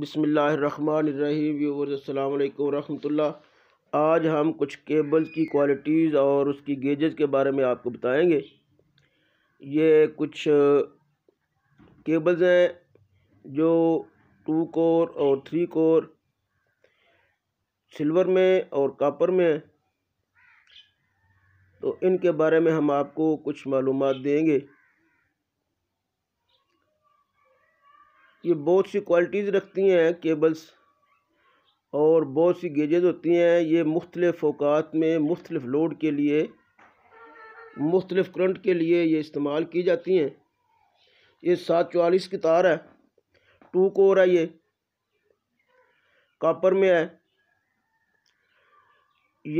बिसमीम व्यूवर्सम वरहमल आज हम कुछ केबल्स की क्वालिटीज़ और उसकी गेजेस के बारे में आपको बताएंगे ये कुछ केबल्स हैं जो टू कोर और थ्री कोर सिल्वर में और कापर में तो इनके बारे में हम आपको कुछ मालूम देंगे ये बहुत सी क्वालिटीज़ रखती हैं केबल्स और बहुत सी गेजेज़ होती हैं ये मुख्तलिफ़ अवकात में मुख्तलिफ़ लोड के लिए मुख्तलिफ़ करंट के लिए ये इस्तेमाल की जाती हैं ये सात चवालीस की तार है टू कोर है ये कापर में है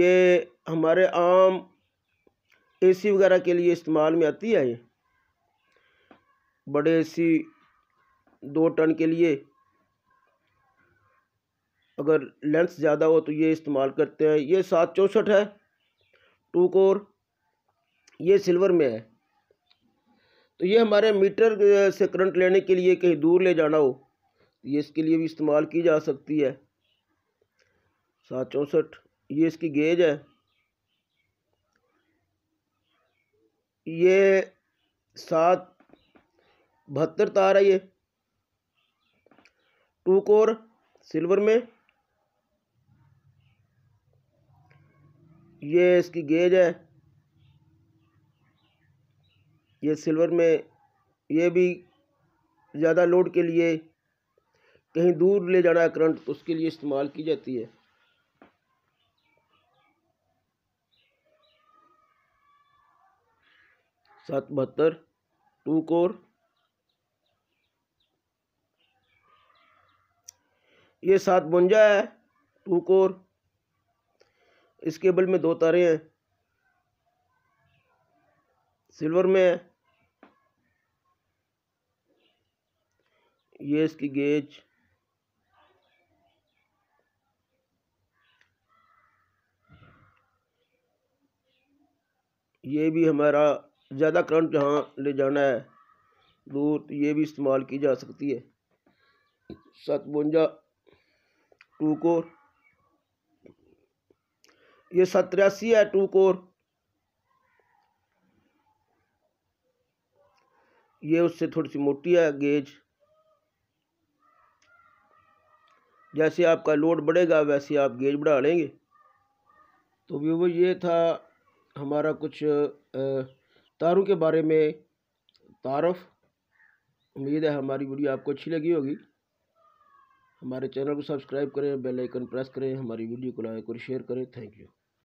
ये हमारे आम एसी वगैरह के लिए इस्तेमाल में आती है ये बड़े एसी दो टन के लिए अगर लेंथ ज़्यादा हो तो ये इस्तेमाल करते हैं ये सात चौंसठ है टू कोर ये सिल्वर में है तो ये हमारे मीटर से करंट लेने के लिए कहीं दूर ले जाना हो तो ये इसके लिए भी इस्तेमाल की जा सकती है सात चौंसठ ये इसकी गेज है ये सात बहत्तर तार है ये टू कोर सिल्वर में ये इसकी गेज है ये सिल्वर में ये भी ज़्यादा लोड के लिए कहीं दूर ले जाना है करंट तो उसके लिए इस्तेमाल की जाती है सात बहत्तर टू कोर ये सात बुंजा है टू कोर इस केबल में दो तारे हैं सिल्वर में है ये इसकी गेज ये भी हमारा ज़्यादा करंट जहाँ ले जाना है दूर तो ये भी इस्तेमाल की जा सकती है सतवंजा टू कोर ये सत्रासी है टू कोर ये उससे थोड़ी सी मोटी है गेज जैसे आपका लोड बढ़ेगा वैसे आप गेज बढ़ा लेंगे तो व्यू ये था हमारा कुछ तारों के बारे में तारफ़ उम्मीद है हमारी वीडियो आपको अच्छी लगी होगी हमारे चैनल को सब्सक्राइब करें बेल आइकन प्रेस करें हमारी वीडियो को लाइक और शेयर करें थैंक यू